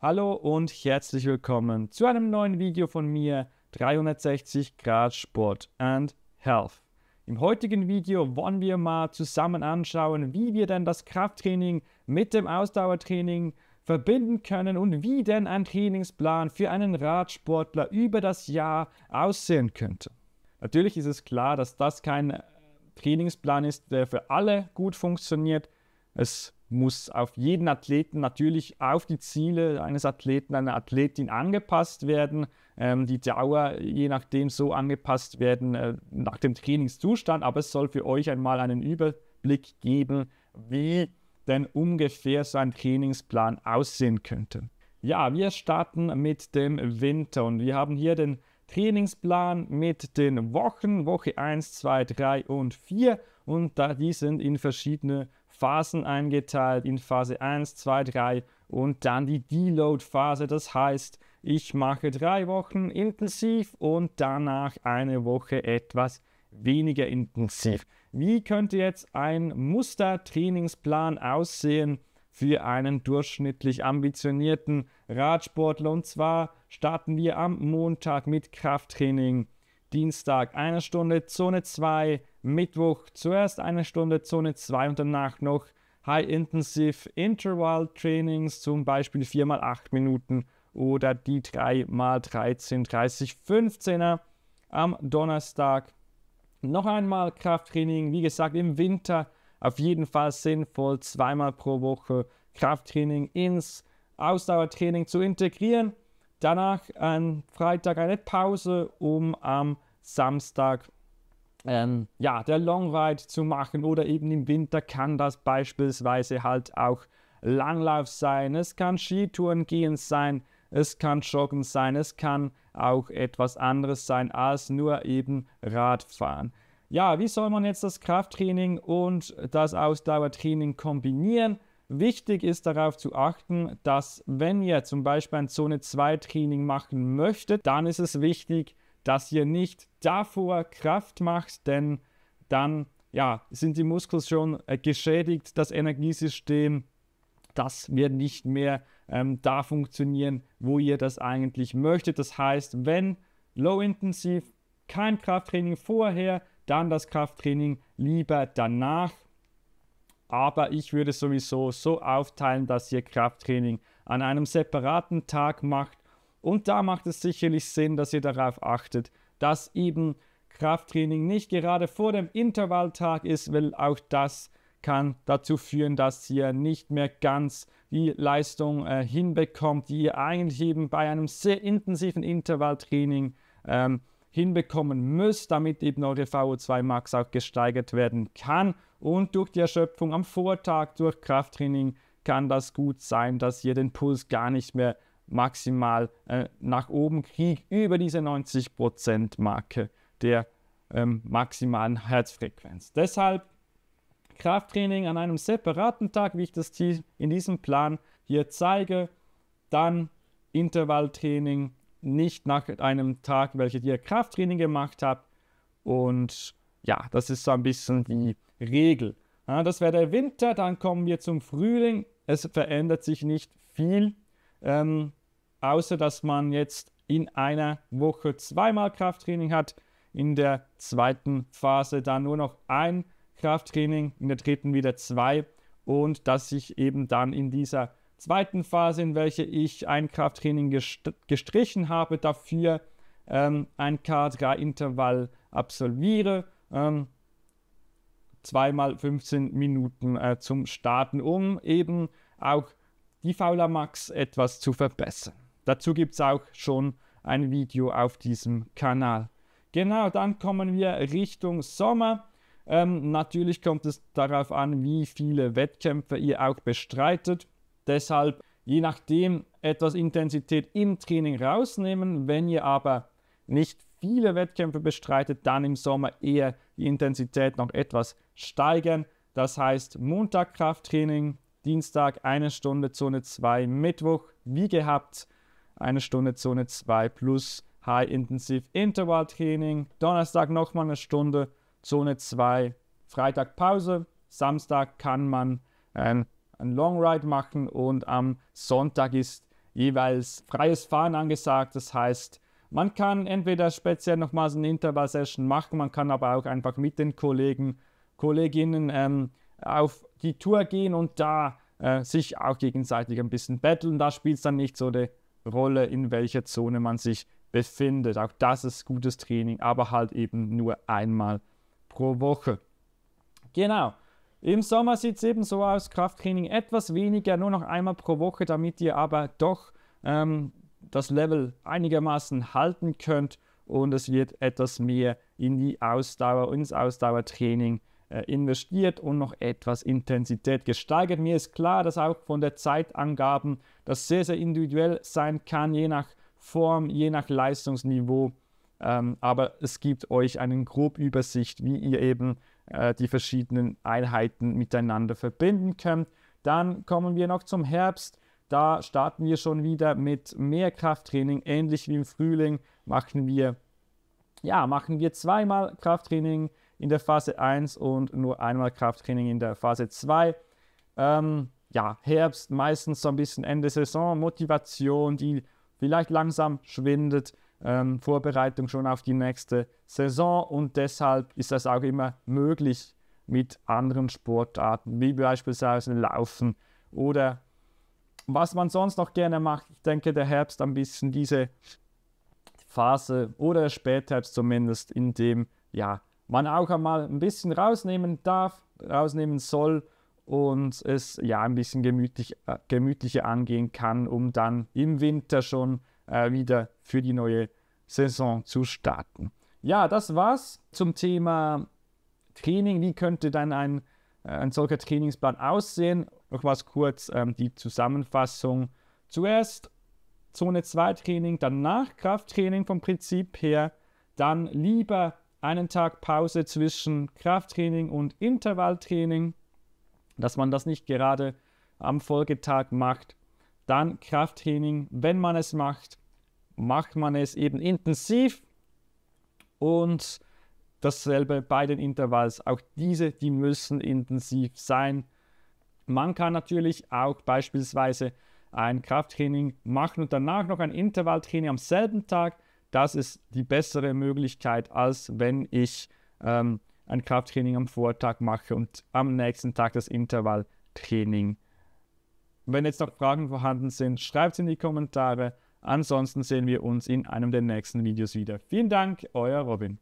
Hallo und herzlich willkommen zu einem neuen Video von mir 360 Grad Sport and Health. Im heutigen Video wollen wir mal zusammen anschauen, wie wir denn das Krafttraining mit dem Ausdauertraining verbinden können und wie denn ein Trainingsplan für einen Radsportler über das Jahr aussehen könnte. Natürlich ist es klar, dass das kein äh, Trainingsplan ist, der für alle gut funktioniert, es muss auf jeden Athleten natürlich auf die Ziele eines Athleten, einer Athletin angepasst werden. Ähm, die Dauer je nachdem so angepasst werden äh, nach dem Trainingszustand. Aber es soll für euch einmal einen Überblick geben, wie denn ungefähr so ein Trainingsplan aussehen könnte. Ja, wir starten mit dem Winter und wir haben hier den Trainingsplan mit den Wochen, Woche 1, 2, 3 und 4 und da, die sind in verschiedene Phasen eingeteilt, in Phase 1, 2, 3 und dann die Deload-Phase. Das heißt, ich mache drei Wochen intensiv und danach eine Woche etwas weniger intensiv. Wie könnte jetzt ein Mustertrainingsplan aussehen für einen durchschnittlich ambitionierten Radsportler? Und zwar starten wir am Montag mit Krafttraining, Dienstag eine Stunde Zone 2, Mittwoch zuerst eine Stunde Zone 2 und danach noch High-Intensive Interval-Trainings, zum Beispiel 4x8 Minuten oder die 3x13, 30, 15er. Am Donnerstag noch einmal Krafttraining, wie gesagt, im Winter auf jeden Fall sinnvoll, zweimal pro Woche Krafttraining ins Ausdauertraining zu integrieren. Danach am Freitag eine Pause, um am Samstag ähm, ja, der Long Ride zu machen oder eben im Winter kann das beispielsweise halt auch Langlauf sein, es kann Skitouren gehen sein, es kann Joggen sein, es kann auch etwas anderes sein als nur eben Radfahren. Ja, wie soll man jetzt das Krafttraining und das Ausdauertraining kombinieren? Wichtig ist darauf zu achten, dass wenn ihr zum Beispiel ein Zone 2 Training machen möchtet, dann ist es wichtig, dass ihr nicht davor Kraft macht, denn dann ja, sind die Muskeln schon äh, geschädigt, das Energiesystem, das wird nicht mehr ähm, da funktionieren, wo ihr das eigentlich möchtet. Das heißt, wenn low-intensiv, kein Krafttraining vorher, dann das Krafttraining lieber danach. Aber ich würde sowieso so aufteilen, dass ihr Krafttraining an einem separaten Tag macht und da macht es sicherlich Sinn, dass ihr darauf achtet, dass eben Krafttraining nicht gerade vor dem Intervalltag ist, weil auch das kann dazu führen, dass ihr nicht mehr ganz die Leistung äh, hinbekommt, die ihr eigentlich eben bei einem sehr intensiven Intervalltraining ähm, hinbekommen müsst, damit eben eure VO2 Max auch gesteigert werden kann. Und durch die Erschöpfung am Vortag, durch Krafttraining, kann das gut sein, dass ihr den Puls gar nicht mehr maximal äh, nach oben krieg über diese 90%-Marke der ähm, maximalen Herzfrequenz. Deshalb Krafttraining an einem separaten Tag, wie ich das in diesem Plan hier zeige, dann Intervalltraining nicht nach einem Tag, welcher ihr Krafttraining gemacht habt. Und ja, das ist so ein bisschen die Regel. Ja, das wäre der Winter, dann kommen wir zum Frühling. Es verändert sich nicht viel. Ähm, außer dass man jetzt in einer Woche zweimal Krafttraining hat, in der zweiten Phase dann nur noch ein Krafttraining, in der dritten wieder zwei und dass ich eben dann in dieser zweiten Phase, in welche ich ein Krafttraining gestrichen habe, dafür ähm, ein K3-Intervall absolviere. Ähm, zweimal 15 Minuten äh, zum Starten, um eben auch die Fauler Max etwas zu verbessern. Dazu gibt es auch schon ein Video auf diesem Kanal. Genau, dann kommen wir Richtung Sommer. Ähm, natürlich kommt es darauf an, wie viele Wettkämpfe ihr auch bestreitet. Deshalb je nachdem etwas Intensität im Training rausnehmen. Wenn ihr aber nicht viele Wettkämpfe bestreitet, dann im Sommer eher die Intensität noch etwas steigern. Das heißt Montag Krafttraining, Dienstag eine Stunde Zone 2, Mittwoch wie gehabt eine Stunde Zone 2 plus high Intensive Interval Training. Donnerstag nochmal eine Stunde Zone 2. Freitag Pause. Samstag kann man ein, ähm, ein Long Ride machen und am Sonntag ist jeweils freies Fahren angesagt. Das heißt, man kann entweder speziell nochmal so eine Interval session machen, man kann aber auch einfach mit den Kollegen, Kolleginnen ähm, auf die Tour gehen und da äh, sich auch gegenseitig ein bisschen betteln. Da spielt es dann nicht so die Rolle, in welcher Zone man sich befindet. Auch das ist gutes Training, aber halt eben nur einmal pro Woche. Genau. Im Sommer sieht es eben so aus, Krafttraining etwas weniger, nur noch einmal pro Woche, damit ihr aber doch ähm, das Level einigermaßen halten könnt und es wird etwas mehr in die Ausdauer, ins Ausdauertraining äh, investiert und noch etwas Intensität gesteigert. Mir ist klar, dass auch von der Zeitangaben das sehr, sehr individuell sein kann, je nach Form, je nach Leistungsniveau. Ähm, aber es gibt euch eine grobe Übersicht, wie ihr eben äh, die verschiedenen Einheiten miteinander verbinden könnt. Dann kommen wir noch zum Herbst. Da starten wir schon wieder mit mehr Krafttraining, ähnlich wie im Frühling machen wir ja, machen wir zweimal Krafttraining in der Phase 1 und nur einmal Krafttraining in der Phase 2. Ähm, ja, Herbst meistens so ein bisschen Ende Saison, Motivation, die vielleicht langsam schwindet, ähm, Vorbereitung schon auf die nächste Saison und deshalb ist das auch immer möglich mit anderen Sportarten, wie beispielsweise Laufen oder was man sonst noch gerne macht. Ich denke, der Herbst ein bisschen diese Phase oder der Spätherbst zumindest, in dem ja man auch einmal ein bisschen rausnehmen darf, rausnehmen soll und es ja ein bisschen gemütlich, äh, gemütlicher angehen kann, um dann im Winter schon äh, wieder für die neue Saison zu starten. Ja, das war's zum Thema Training. Wie könnte dann ein, äh, ein solcher Trainingsplan aussehen? Nochmals kurz ähm, die Zusammenfassung. Zuerst Zone 2 Training, danach Krafttraining vom Prinzip her, dann lieber einen Tag Pause zwischen Krafttraining und Intervalltraining, dass man das nicht gerade am Folgetag macht. Dann Krafttraining, wenn man es macht, macht man es eben intensiv und dasselbe bei den Intervalls. Auch diese, die müssen intensiv sein. Man kann natürlich auch beispielsweise ein Krafttraining machen und danach noch ein Intervalltraining am selben Tag das ist die bessere Möglichkeit, als wenn ich ähm, ein Krafttraining am Vortag mache und am nächsten Tag das Intervalltraining. Wenn jetzt noch Fragen vorhanden sind, schreibt es in die Kommentare. Ansonsten sehen wir uns in einem der nächsten Videos wieder. Vielen Dank, euer Robin.